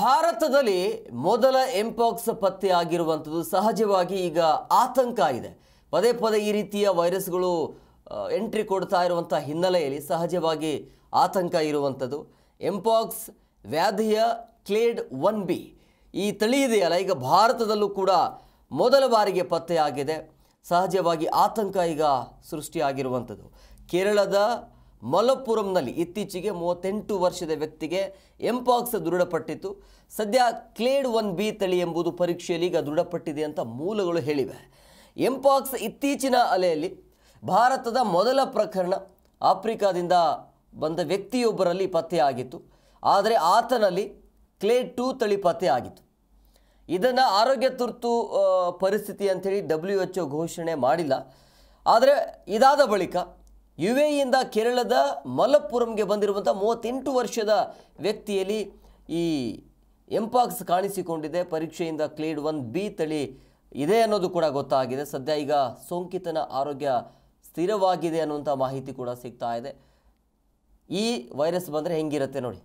ಭಾರತದಲ್ಲಿ ಮೊದಲ ಎಂಪಾಕ್ಸ್ ಪತ್ತೆ ಆಗಿರುವಂಥದ್ದು ಸಹಜವಾಗಿ ಈಗ ಆತಂಕ ಇದೆ ಪದೇ ಪದೇ ಈ ರೀತಿಯ ವೈರಸ್ಗಳು ಎಂಟ್ರಿ ಕೊಡ್ತಾ ಇರುವಂಥ ಹಿನ್ನೆಲೆಯಲ್ಲಿ ಸಹಜವಾಗಿ ಆತಂಕ ಇರುವಂಥದ್ದು ಎಂಪಾಕ್ಸ್ ವ್ಯಾಧಿಯ ಕ್ಲೇಡ್ ಒನ್ ಬಿ ಈ ತಳಿ ಇದೆಯಲ್ಲ ಈಗ ಭಾರತದಲ್ಲೂ ಕೂಡ ಮೊದಲ ಬಾರಿಗೆ ಪತ್ತೆಯಾಗಿದೆ ಸಹಜವಾಗಿ ಆತಂಕ ಈಗ ಸೃಷ್ಟಿಯಾಗಿರುವಂಥದ್ದು ಕೇರಳದ ಮಲಪ್ಪುರಂನಲ್ಲಿ ಇತ್ತೀಚೆಗೆ ಮೂವತ್ತೆಂಟು ವರ್ಷದ ವ್ಯಕ್ತಿಗೆ ಎಂಪಾಕ್ಸ್ ದೃಢಪಟ್ಟಿತ್ತು ಸದ್ಯ ಕ್ಲೇಡ್ ಒನ್ ಬಿ ತಳಿ ಎಂಬುದು ಪರೀಕ್ಷೆಯಲ್ಲಿ ಈಗ ದೃಢಪಟ್ಟಿದೆ ಅಂತ ಮೂಲಗಳು ಹೇಳಿವೆ ಎಂಪಾಕ್ಸ್ ಇತ್ತೀಚಿನ ಅಲೆಯಲ್ಲಿ ಭಾರತದ ಮೊದಲ ಪ್ರಕರಣ ಆಫ್ರಿಕಾದಿಂದ ಬಂದ ವ್ಯಕ್ತಿಯೊಬ್ಬರಲ್ಲಿ ಪತ್ತೆಯಾಗಿತ್ತು ಆದರೆ ಆತನಲ್ಲಿ ಕ್ಲೇಡ್ ಟೂ ತಳಿ ಪತ್ತೆಯಾಗಿತ್ತು ಇದನ್ನು ಆರೋಗ್ಯ ತುರ್ತು ಪರಿಸ್ಥಿತಿ ಅಂಥೇಳಿ ಡಬ್ಲ್ಯೂ ಎಚ್ ಘೋಷಣೆ ಮಾಡಿಲ್ಲ ಆದರೆ ಇದಾದ ಬಳಿಕ ಯು ಎಯಿಂದ ಕೇರಳದ ಮಲಪ್ಪುರಂಗೆ ಬಂದಿರುವಂಥ ಮೂವತ್ತೆಂಟು ವರ್ಷದ ವ್ಯಕ್ತಿಯಲ್ಲಿ ಈ ಎಂಪಾಕ್ಸ್ ಕಾಣಿಸಿಕೊಂಡಿದೆ ಪರೀಕ್ಷೆಯಿಂದ ಕ್ಲೇಡ್ ಒನ್ ಬಿ ತಳಿ ಇದೆ ಅನ್ನೋದು ಕೂಡ ಗೊತ್ತಾಗಿದೆ ಸದ್ಯ ಈಗ ಸೋಂಕಿತನ ಆರೋಗ್ಯ ಸ್ಥಿರವಾಗಿದೆ ಅನ್ನುವಂಥ ಮಾಹಿತಿ ಕೂಡ ಸಿಗ್ತಾ ಇದೆ ಈ ವೈರಸ್ ಬಂದರೆ ಹೆಂಗಿರುತ್ತೆ ನೋಡಿ